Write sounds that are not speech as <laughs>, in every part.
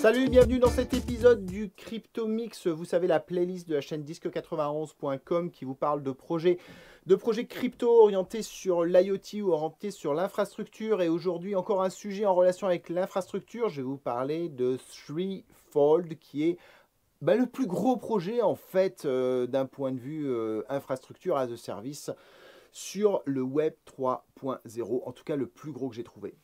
Salut, et bienvenue dans cet épisode du CryptoMix. Vous savez, la playlist de la chaîne disque91.com qui vous parle de projets de projets crypto orientés sur l'IoT ou orientés sur l'infrastructure. Et aujourd'hui, encore un sujet en relation avec l'infrastructure. Je vais vous parler de Threefold qui est bah, le plus gros projet en fait euh, d'un point de vue euh, infrastructure as a service sur le web 3.0, en tout cas le plus gros que j'ai trouvé.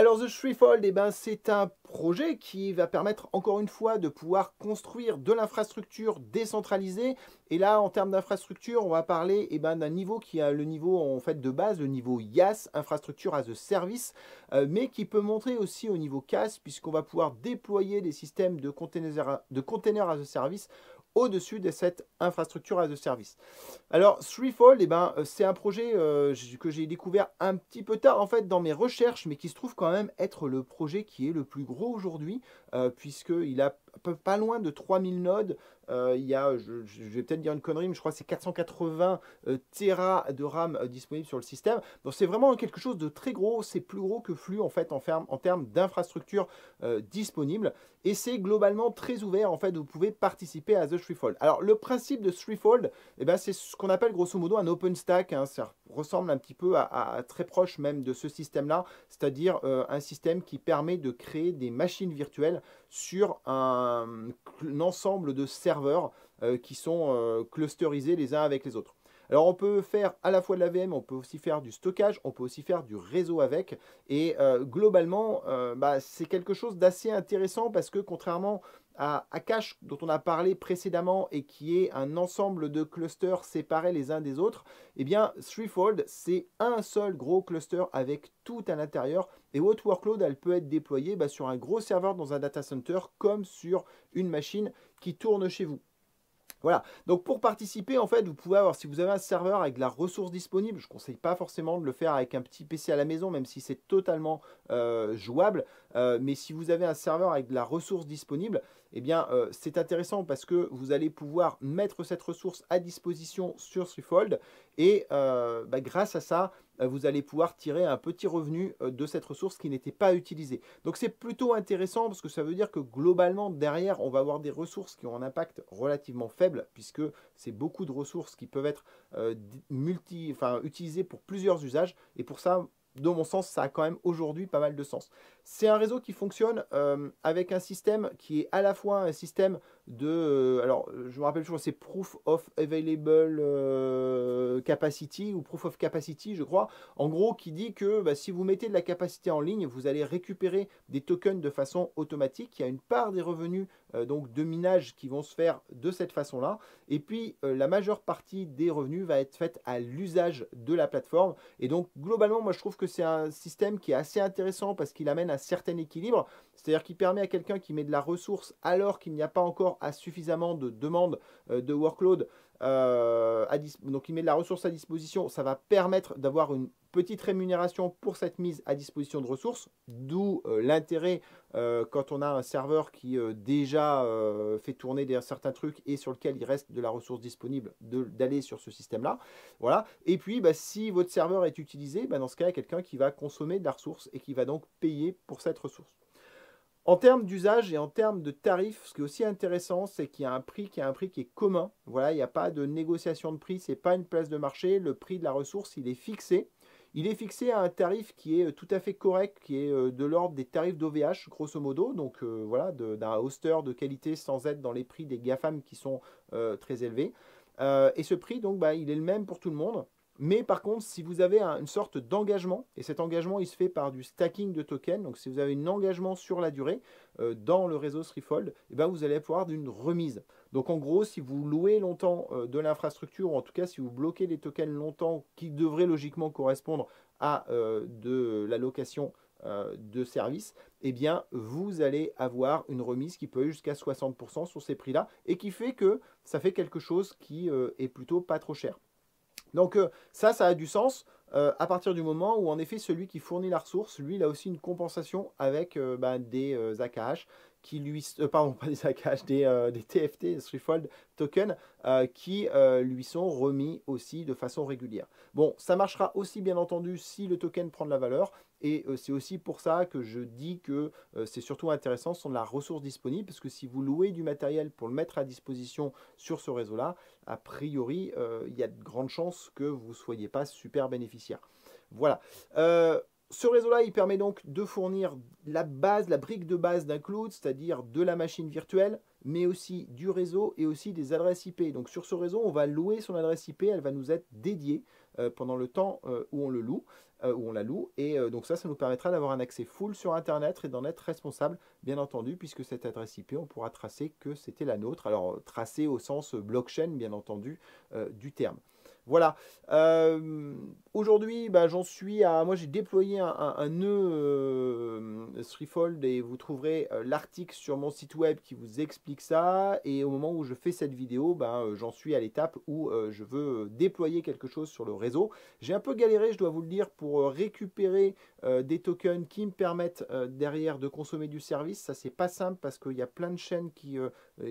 Alors The Shreefold, eh ben, c'est un projet qui va permettre encore une fois de pouvoir construire de l'infrastructure décentralisée. Et là, en termes d'infrastructure, on va parler eh ben, d'un niveau qui a le niveau en fait de base, le niveau IaaS, infrastructure as a service, euh, mais qui peut montrer aussi au niveau CAS, puisqu'on va pouvoir déployer des systèmes de containers de as a service au-dessus de cette infrastructure as a service. Alors, Threefold, et eh ben, euh, c'est un projet euh, que j'ai découvert un petit peu tard en fait dans mes recherches, mais qui se trouve quand même être le projet qui est le plus gros aujourd'hui, euh, puisqu'il a pas loin de 3000 nodes. Euh, il y a, je, vais peut-être dire une connerie, mais je crois que c'est 480 euh, Tera de RAM euh, disponible sur le système. Donc c'est vraiment quelque chose de très gros, c'est plus gros que Flux en fait en, en termes d'infrastructure euh, disponible. Et c'est globalement très ouvert en fait, vous pouvez participer à The Threefold. Alors le principe de Threefold, eh ben, c'est ce qu'on appelle grosso modo un open stack, hein, ressemble un petit peu à, très proche même de ce système-là, c'est-à-dire euh, un système qui permet de créer des machines virtuelles sur un, ensemble de serveurs euh, qui sont euh, clusterisés les uns avec les autres. Alors on peut faire à la fois de la VM, on peut aussi faire du stockage, on peut aussi faire du réseau avec. Et euh, globalement, euh, bah, c'est quelque chose d'assez intéressant parce que contrairement à Akash dont on a parlé précédemment et qui est un ensemble de clusters séparés les uns des autres, eh bien Threefold c'est un seul gros cluster avec tout à l'intérieur et votre workload elle peut être déployée bah, sur un gros serveur dans un data center comme sur une machine qui tourne chez vous. Voilà. Donc pour participer, en fait, vous pouvez avoir, si vous avez un serveur avec de la ressource disponible, je ne conseille pas forcément de le faire avec un petit PC à la maison, même si c'est totalement euh, jouable. Euh, mais si vous avez un serveur avec de la ressource disponible, eh bien euh, c'est intéressant parce que vous allez pouvoir mettre cette ressource à disposition sur Threefold et euh, bah, grâce à ça, vous allez pouvoir tirer un petit revenu de cette ressource qui n'était pas utilisée. Donc c'est plutôt intéressant parce que ça veut dire que globalement derrière, on va avoir des ressources qui ont un impact relativement faible puisque c'est beaucoup de ressources qui peuvent être multi, utilisées pour plusieurs usages et pour ça, de mon sens, ça a quand même aujourd'hui pas mal de sens. C'est un réseau qui fonctionne euh, avec un système qui est à la fois un système de... Euh, alors, euh, je me rappelle toujours, c'est Proof of Available euh, Capacity ou Proof of Capacity, je crois, en gros, qui dit que bah, si vous mettez de la capacité en ligne, vous allez récupérer des tokens de façon automatique. Il y a une part des revenus donc de minage qui vont se faire de cette façon-là. Et puis, la majeure partie des revenus va être faite à l'usage de la plateforme. Et donc, globalement, moi, je trouve que c'est un système qui est assez intéressant parce qu'il amène un certain équilibre. C'est-à-dire qu'il permet à quelqu'un qui met de la ressource alors qu'il n'y a pas encore a suffisamment de demandes euh, de workload, euh, à donc il met de la ressource à disposition, ça va permettre d'avoir une petite rémunération pour cette mise à disposition de ressources, d'où euh, l'intérêt quand on a un serveur qui déjà fait tourner des, certains trucs et sur lequel il reste de la ressource disponible, d'aller sur ce système-là. Voilà. Et puis, bah, si votre serveur est utilisé, bah, dans ce cas, il y a quelqu'un qui va consommer de la ressource et qui va donc payer pour cette ressource. En termes d'usage et en termes de tarifs, ce qui est aussi intéressant, c'est qu'il y a un prix qui est un prix qui est commun. Voilà, il n'y a pas de négociation de prix, c'est pas une place de marché. Le prix de la ressource, il est fixé. Il est fixé à un tarif qui est euh, tout à fait correct, qui est euh, de l'ordre des tarifs d'OVH, grosso modo, donc euh, voilà, d'un hoster de qualité sans être dans les prix des GAFAM qui sont très élevés. et ce prix, donc, bah, il est le même pour tout le monde. Mais par contre, si vous avez une sorte d'engagement, et cet engagement il se fait par du stacking de tokens, donc si vous avez un engagement sur la durée euh, dans le réseau 3Fold, eh bien vous allez avoir une remise. Donc en gros, si vous louez longtemps euh, de l'infrastructure, ou en tout cas si vous bloquez les tokens longtemps, qui devraient logiquement correspondre à euh, de la location de service, eh bien vous allez avoir une remise qui peut aller jusqu'à 60% sur ces prix-là et qui fait que ça fait quelque chose qui est plutôt pas trop cher. Donc euh, ça, ça a du sens euh, à partir du moment où en effet celui qui fournit la ressource, lui, il a aussi une compensation avec euh, ben, des AKH qui lui, euh, pardon, <laughs> pas des sacs des, euh, des TFT, Threefold Token, euh, qui lui sont remis aussi de façon régulière. Bon, ça marchera aussi bien entendu si le token prend de la valeur, et c'est aussi pour ça que je dis que c'est surtout intéressant de la ressource disponible, parce que si vous louez du matériel pour le mettre à disposition sur ce réseau-là, a priori, il y a de grandes chances que vous ne soyez pas super bénéficiaire. Voilà. Ce réseau-là, il permet donc de fournir la base, la brique de base d'un cloud, c'est-à-dire de la machine virtuelle, mais aussi du réseau et aussi des adresses IP. Donc sur ce réseau, on va louer son adresse IP, elle va nous être dédiée euh, pendant le temps euh, où on le loue, euh, où on la loue. Et donc ça, ça nous permettra d'avoir un accès full sur Internet et d'en être responsable, bien entendu, puisque cette adresse IP, on pourra tracer que c'était la nôtre. Alors tracer au sens blockchain, bien entendu, du terme. Voilà. Euh, aujourd'hui, bah, j'en suis à. Moi, j'ai déployé un, nœud euh, Threefold et vous trouverez euh, l'article sur mon site web qui vous explique ça. Et au moment où je fais cette vidéo, bah, euh, j'en suis à l'étape où je veux déployer quelque chose sur le réseau. J'ai un peu galéré, je dois vous le dire, pour récupérer des tokens qui me permettent derrière de consommer du service. Ça, c'est pas simple parce qu'il y a plein de chaînes qui,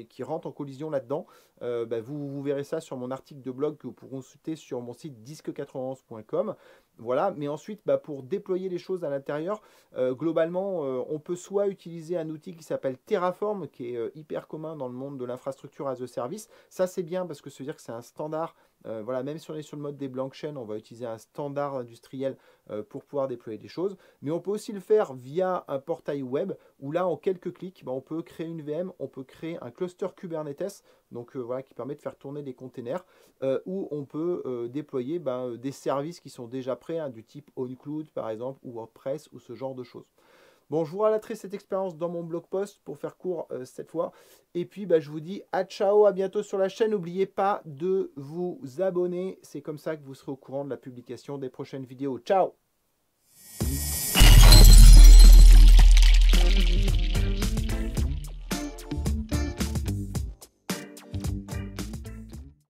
qui rentrent en collision là-dedans. Bah, vous, verrez ça sur mon article de blog que vous consulter sur mon site disque91.com. Voilà, mais ensuite, bah, pour déployer les choses à l'intérieur, euh, globalement, euh, on peut soit utiliser un outil qui s'appelle Terraform, qui est euh, hyper commun dans le monde de l'infrastructure as a service. Ça, c'est bien parce que se dire que c'est un standard. voilà, même si on est sur le mode des blockchains, on va utiliser un standard industriel pour pouvoir déployer des choses. Mais on peut aussi le faire via un portail web où là, en quelques clics, bah, on peut créer une VM, on peut créer un cluster Kubernetes, donc voilà, qui permet de faire tourner des containers, où on peut déployer bah, des services qui sont déjà prêts Hein, du type OnCloud par exemple, ou WordPress ou ce genre de choses. Bon, je vous relaterai cette expérience dans mon blog post pour faire court euh, cette fois. Et puis, bah, je vous dis à ciao, à bientôt sur la chaîne. N'oubliez pas de vous abonner. C'est comme ça que vous serez au courant de la publication des prochaines vidéos. Ciao